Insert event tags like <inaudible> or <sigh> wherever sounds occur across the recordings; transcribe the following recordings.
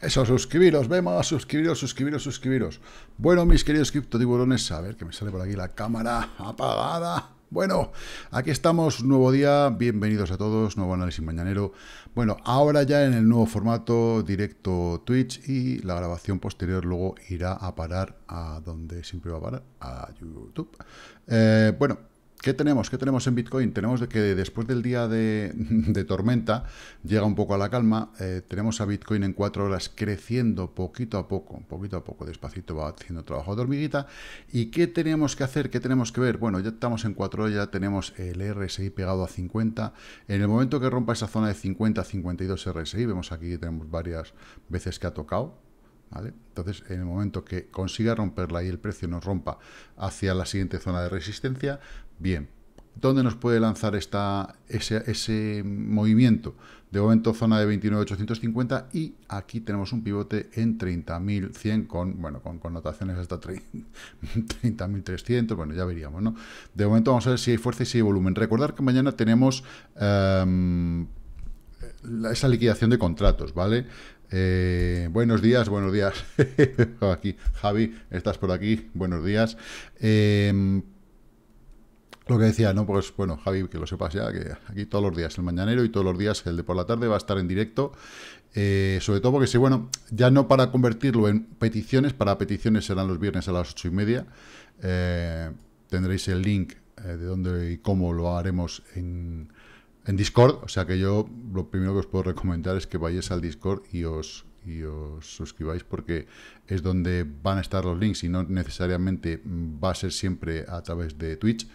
Eso, suscribiros, vemos, suscribiros, suscribiros, suscribiros. Bueno, mis queridos tiburones, a ver que me sale por aquí la cámara apagada. Bueno, aquí estamos, nuevo día, bienvenidos a todos, nuevo análisis mañanero. Bueno, ahora ya en el nuevo formato, directo Twitch y la grabación posterior luego irá a parar a donde siempre va a parar, a YouTube. Eh, bueno, ¿Qué tenemos? ¿Qué tenemos en Bitcoin? Tenemos que después del día <laughs> de, tormenta llega un poco a la calma. Eh, tenemos a Bitcoin en cuatro horas creciendo poquito a poco, poquito a poco, despacito va haciendo trabajo de hormiguita. ¿Y qué tenemos que hacer? ¿Qué tenemos que ver? Bueno, ya estamos en cuatro horas, ya tenemos el RSI pegado a 50. En el momento que rompa esa zona de 50 52 RSI, vemos aquí que tenemos varias veces que ha tocado, entonces, en el momento que consiga romperla y el precio nos rompa hacia la siguiente zona de resistencia, bien. ¿Dónde nos puede lanzar ese, movimiento? De momento, zona de 29.850 y aquí tenemos un pivote en 30.100 con, bueno, con connotaciones hasta 30.300, <laughs> bueno, ya veríamos, ¿no? De momento vamos a ver si hay fuerza y si hay volumen. Recordar que mañana tenemos... Em, esa liquidación de contratos, ¿vale? Eh, buenos días, buenos días. <laughs> aquí, Javi, estás por aquí. Buenos días. Em, lo que decía, ¿no? Pues bueno, Javi, que lo sepas ya, que aquí todos los días el mañanero y todos los días el de por la tarde va a estar en directo. Eh, sobre todo porque si, bueno, ya no para convertirlo en peticiones, para peticiones serán los viernes a las ocho y media. Eh, tendréis el link de dónde y cómo lo haremos en, en Discord, o sea que yo lo primero que os puedo recomendar es que vayáis al Discord y os, y os suscribáis porque es donde van a estar los links y no necesariamente va a ser siempre a través de Twitch.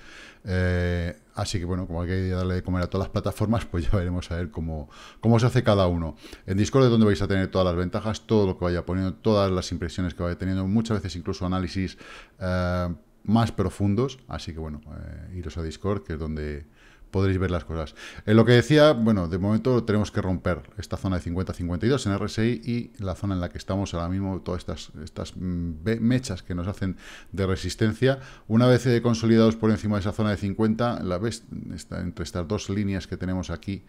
Eh, así que bueno, como hay que darle de comer a todas las plataformas, pues ya veremos a ver cómo, cómo se hace cada uno. En Discord es donde vais a tener todas las ventajas, todo lo que vaya poniendo, todas las impresiones que vaya teniendo, muchas veces incluso análisis eh, más profundos. Así que bueno, eh, iros a Discord, que es donde podréis ver las cosas. En eh, lo que decía, bueno, de momento tenemos que romper esta zona de 50-52 en RSI y la zona en la que estamos ahora mismo, todas estas, estas mm, mechas que nos hacen de resistencia. Una vez eh, consolidados por encima de esa zona de 50, la ves entre estas dos líneas que tenemos aquí,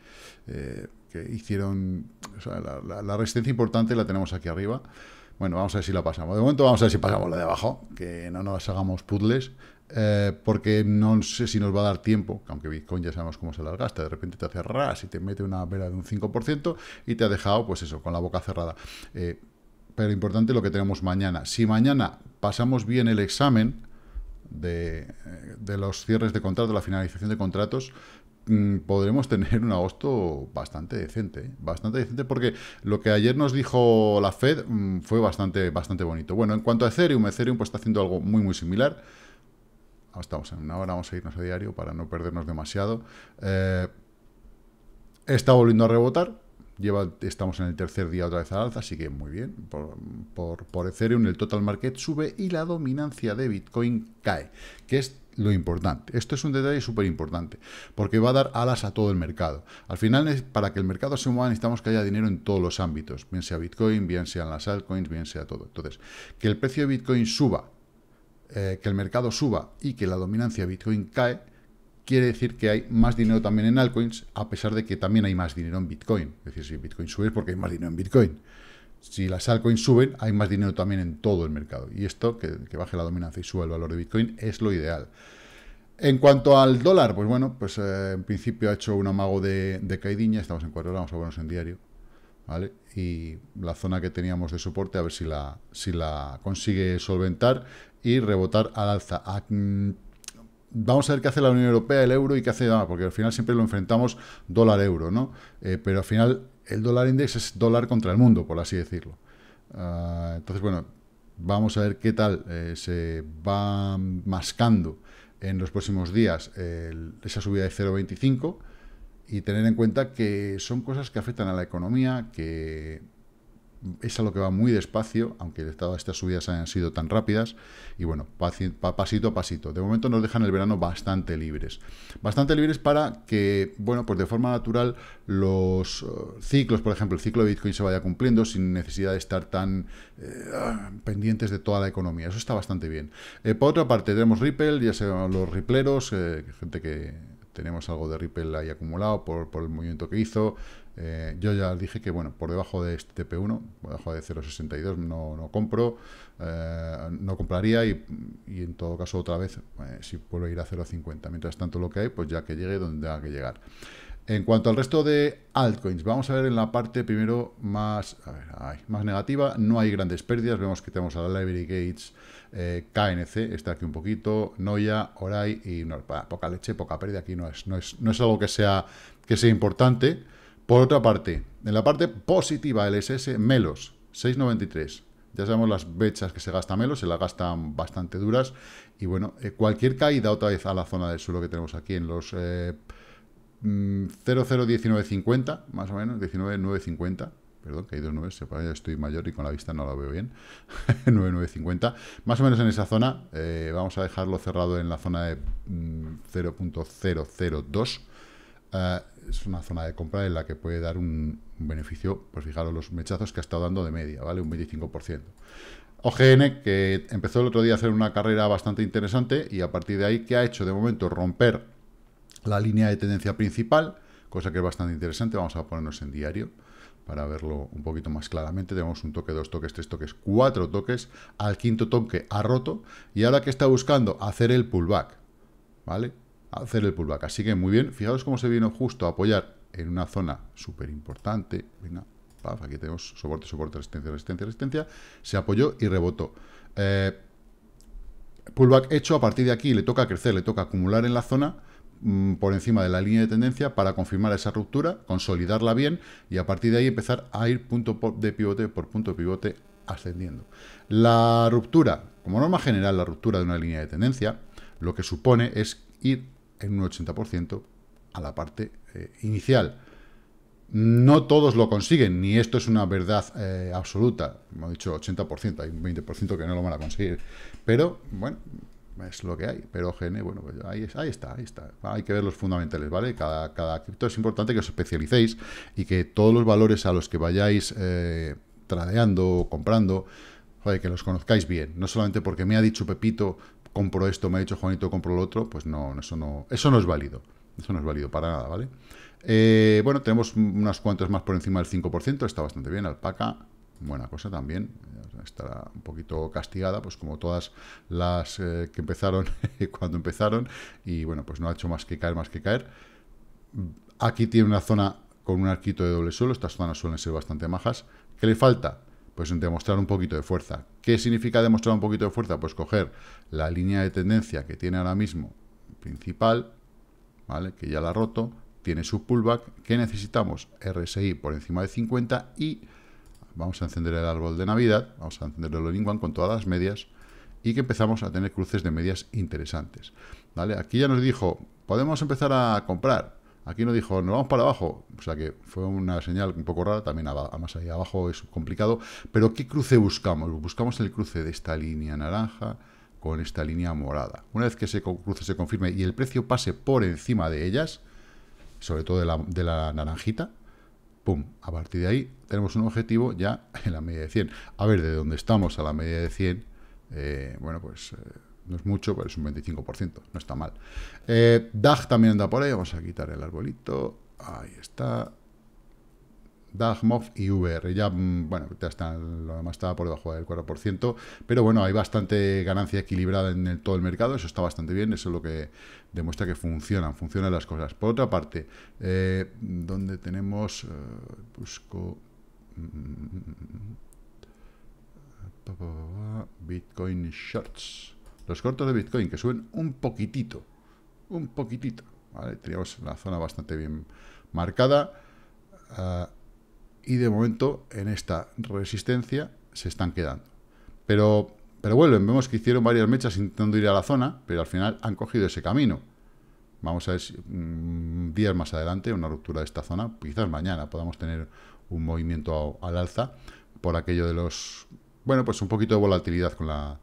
eh, que hicieron, la, resistencia importante la tenemos aquí arriba. Bueno, vamos a ver si la pasamos. De momento vamos a ver si pasamos la de abajo, que no nos hagamos puzzles. Eh, porque no sé si nos va a dar tiempo, aunque Bitcoin ya sabemos cómo se las gasta, de repente te hace ras y te mete una vela de un 5% y te ha dejado, pues eso, con la boca cerrada. Eh, pero importante lo que tenemos mañana. Si mañana pasamos bien el examen de, eh, los cierres de contratos, la finalización de contratos, mm, podremos <laughs> tener un agosto bastante decente, bastante decente, porque lo que ayer nos dijo la Fed mm, fue bastante, bastante bonito. Bueno, en cuanto a Ethereum, Ethereum pues está haciendo algo muy, muy similar estamos en una hora, vamos a irnos a diario para no perdernos demasiado. Eh, está volviendo a rebotar, Lleva, estamos en el tercer día otra vez al alza, así que muy bien. Por, por, por, Ethereum el total market sube y la dominancia de Bitcoin cae, que es lo importante. Esto es un detalle súper importante, porque va a dar alas a todo el mercado. Al final, para que el mercado se mueva, necesitamos que haya dinero en todos los ámbitos, bien sea Bitcoin, bien sean las altcoins, bien sea todo. Entonces, que el precio de Bitcoin suba eh, que el mercado suba y que la dominancia de Bitcoin cae, quiere decir que hay más dinero también en altcoins, a pesar de que también hay más dinero en Bitcoin. Es decir, si Bitcoin sube es porque hay más dinero en Bitcoin. Si las altcoins suben, hay más dinero también en todo el mercado. Y esto, que, baje la dominancia y suba el valor de Bitcoin, es lo ideal. En cuanto al dólar, pues bueno, pues eh, en principio ha hecho un amago de, de estamos en cuatro horas, vamos a vernos en diario. Y la zona que teníamos de soporte, a ver si la, si la consigue solventar y rebotar al alza. Ah, mm, vamos a ver qué hace la Unión Europea, el euro y qué hace, porque al final siempre lo enfrentamos dólar-euro, ¿no? Eh, pero al final el dólar index es dólar contra el mundo, por así decirlo. Ah, entonces, bueno, vamos a ver qué tal eh, se va mascando en los próximos días eh, esa subida de 0,25 y tener en cuenta que son cosas que afectan a la economía, que es a lo que va muy despacio, aunque todas estas subidas hayan sido tan rápidas, y bueno, pasito a pasito. De momento nos dejan el verano bastante libres. Bastante libres para que, bueno, pues de forma natural los eh, ciclos, por ejemplo, el ciclo de Bitcoin se vaya cumpliendo sin necesidad de estar tan eh, ah, pendientes de toda la economía. Eso está bastante bien. Eh, por otra parte, tenemos Ripple, ya sean los ripleros, gente que tenemos algo de Ripple ahí acumulado por, el movimiento que hizo. Eh, yo ya dije que, bueno, por debajo de este TP1, por debajo de 0.62 no, no compro, eh, no compraría y, en todo caso otra vez, eh, si puedo ir a 0.50. Mientras tanto lo que hay, pues ya que llegue donde tenga que llegar. En cuanto al resto de altcoins, vamos a ver en la parte primero más, más negativa. No hay grandes pérdidas. Vemos que tenemos a la Library Gates, eh, KNC, está aquí un poquito, Noya, Orai y no, poca leche, poca pérdida. Aquí no es, no es, no es algo que sea, que sea importante. Por otra parte, en la parte positiva, el SS, Melos, 693. Ya sabemos las brechas que se gasta Melos, se las gastan bastante duras. Y bueno, eh, cualquier caída otra vez a la zona del suelo que tenemos aquí en los... Eh, 001950, mm, más o menos, 19950, perdón, que hay dos nubes, ya estoy mayor y con la vista no la veo bien, 9950, <laughs> más o menos en esa zona, eh, vamos a dejarlo cerrado en la zona de 0.002, mm, eh, es una zona de compra en la que puede dar un, beneficio, pues fijaros los mechazos que ha estado dando de media, ¿vale? Un 25%. OGN, que empezó el otro día a hacer una carrera bastante interesante y a partir de ahí, que ha hecho de momento? Romper la línea de tendencia principal, cosa que es bastante interesante. Vamos a ponernos en diario para verlo un poquito más claramente. Tenemos un toque, dos toques, tres toques, cuatro toques. Al quinto toque ha roto. Y ahora que está buscando hacer el pullback, ¿vale? Hacer el pullback. Así que muy bien. Fijaos cómo se vino justo a apoyar en una zona súper importante. Venga, aquí tenemos soporte, soporte, resistencia, resistencia, resistencia. Se apoyó y rebotó. Eh, pullback hecho. A partir de aquí le toca crecer, le toca acumular en la zona Mm, por encima de la línea de tendencia para confirmar esa ruptura, consolidarla bien y a partir de ahí empezar a ir punto de pivote por punto de pivote ascendiendo. La ruptura, como norma general, la ruptura de una línea de tendencia, lo que supone es ir en un 80% a la parte eh, inicial. No todos lo consiguen, ni esto es una verdad eh, absoluta. Como dicho, 80%, hay un 20% que no lo van a conseguir. Pero, bueno, es lo que hay. Pero Gene, bueno, pues ahí, está, ahí está. Hay que ver los fundamentales, ¿vale? Cada, cada cripto es importante que os especialicéis y que todos los valores a los que vayáis eh, tradeando o comprando, joder, que los conozcáis bien. No solamente porque me ha dicho Pepito, compro esto, me ha dicho Juanito, compro lo otro, pues no, eso no, eso no es válido. Eso no es válido para nada, ¿vale? Eh, bueno, tenemos unas cuantas más por encima del 5%, está bastante bien, alpaca, buena cosa también. Eh, estará un poquito castigada, pues como todas las eh, que empezaron <laughs> cuando empezaron. Y bueno, pues no ha hecho más que caer, más que caer. Aquí tiene una zona con un arquito de doble suelo. Estas zonas suelen ser bastante majas. ¿Qué le falta? Pues demostrar un poquito de fuerza. ¿Qué significa demostrar un poquito de fuerza? Pues coger la línea de tendencia que tiene ahora mismo principal, ¿vale? Que ya la ha roto. Tiene su pullback. ¿Qué necesitamos? RSI por encima de 50 y vamos a encender el árbol de Navidad, vamos a encender el con todas las medias y que empezamos a tener cruces de medias interesantes. ¿vale? Aquí ya nos dijo, podemos empezar a comprar. Aquí nos dijo, nos vamos para abajo. O sea que fue una señal un poco rara, también más allá abajo es complicado. Pero ¿qué cruce buscamos? Buscamos el cruce de esta línea naranja con esta línea morada. Una vez que ese cruce se confirme y el precio pase por encima de ellas, sobre todo de la naranjita, pum, a partir de ahí tenemos un objetivo ya en la media de 100. A ver, de dónde estamos a la media de 100, eh, bueno, pues eh, no es mucho, pero es un 25%, no está mal. Eh, DAG también anda por ahí, vamos a quitar el arbolito, ahí está, DAGMOV y VR. Ya, mm, bueno, ya está, lo demás estaba por debajo del 4%, pero bueno, hay bastante ganancia equilibrada en todo el mercado, eso está bastante bien, eso es lo que demuestra que funcionan, funcionan las cosas. Por otra parte, eh, donde tenemos, eh, busco... Mm, Bitcoin Shorts. Los cortos de Bitcoin que suben un poquitito. Un poquitito. teníamos la zona bastante bien marcada. ah y de momento en esta resistencia se están quedando. Pero, pero vuelven, vemos que hicieron varias mechas intentando ir a la zona, pero al final han cogido ese camino. Vamos a ver si, mm, días más adelante una ruptura de esta zona, quizás mañana podamos tener un movimiento al alza por aquello de los... Bueno, pues un poquito de volatilidad con la,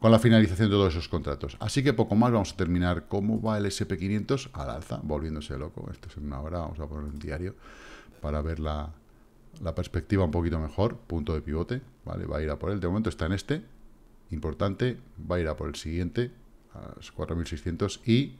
con la finalización de todos esos contratos. Así que poco más, vamos a terminar cómo va el SP500 al alza, volviéndose loco. Esto es en una hora, vamos a poner un diario para ver la, la perspectiva un poquito mejor, punto de pivote, ¿vale? Va a ir a por él, de momento está en este, importante, va a ir a por el siguiente, a los 4600 y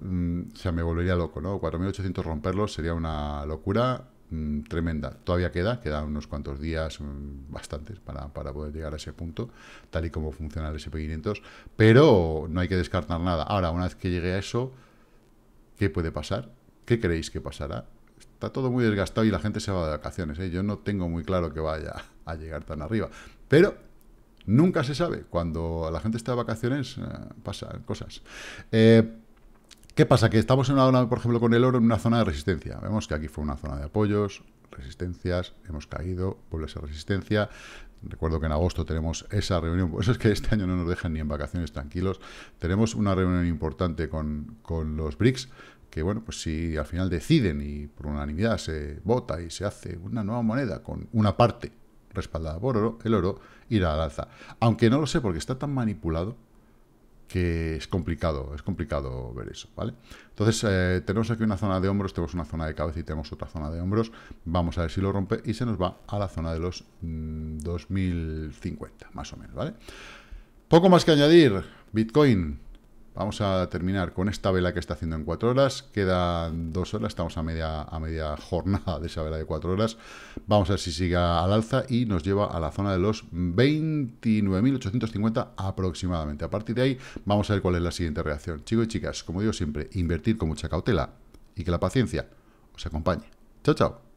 mm, se me volvería loco, ¿no? 4800 romperlo sería una locura mm, tremenda. Todavía queda, quedan unos cuantos días, mm, bastantes, para, para, poder llegar a ese punto, tal y como funciona el SP500, pero no hay que descartar nada. Ahora, una vez que llegue a eso, ¿qué puede pasar? ¿Qué creéis que pasará? está todo muy desgastado y la gente se va de vacaciones. ¿eh? Yo no tengo muy claro que vaya a llegar tan arriba. Pero nunca se sabe. Cuando la gente está de vacaciones, eh, pasan cosas. Eh, ¿Qué pasa? Que estamos en una zona, por ejemplo, con el oro, en una zona de resistencia. Vemos que aquí fue una zona de apoyos, resistencias, hemos caído, vuelve a resistencia. Recuerdo que en agosto tenemos esa reunión, por eso es que este año no nos dejan ni en vacaciones tranquilos. Tenemos una reunión importante con, con los BRICS, que bueno, pues si al final deciden y por unanimidad se vota y se hace una nueva moneda con una parte respaldada por oro, el oro irá al alza. Aunque no lo sé porque está tan manipulado que es complicado, es complicado ver eso, ¿vale? Entonces, eh, tenemos aquí una zona de hombros, tenemos una zona de cabeza y tenemos otra zona de hombros. Vamos a ver si lo rompe y se nos va a la zona de los 2050, mm, más o menos, ¿vale? Poco más que añadir, Bitcoin Vamos a terminar con esta vela que está haciendo en 4 horas. Quedan 2 horas, estamos a media, a media jornada de esa vela de 4 horas. Vamos a ver si sigue al alza y nos lleva a la zona de los 29.850 aproximadamente. A partir de ahí vamos a ver cuál es la siguiente reacción. Chicos y chicas, como digo siempre, invertir con mucha cautela y que la paciencia os acompañe. Chao, chao.